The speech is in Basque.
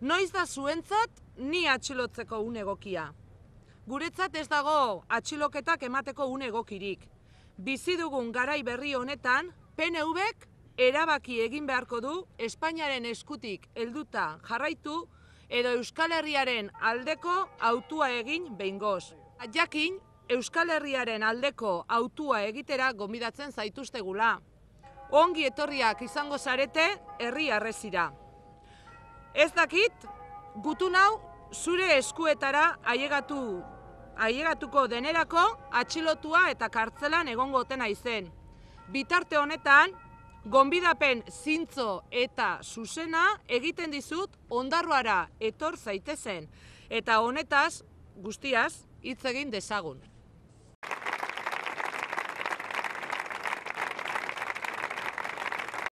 Noiz da zuentzat ni atxilotzeko une gokia. Guretzat ez dago atxiloketak emateko une gokirik. Bizi dugun garai berri honetan, PNV-ek erabaki egin beharko du Espainiaren eskutik helduta jarraitu edo Euskal Herriaren aldeko autua egin beingoz. Jakin, Euskal Herriaren aldeko autua egitera gomidatzen zaituztegula ongi etorriak izango zarete herri arrezira. Ez dakit, gutu nau zure eskuetara aiegatu, aiegatuko denerako atxilotua eta kartzelan egongo otena izen. Bitarte honetan, gonbidapen zintzo eta zuzena egiten dizut ondarroara etor zaitezen. Eta honetaz, guztiaz, hitz egin dezagun.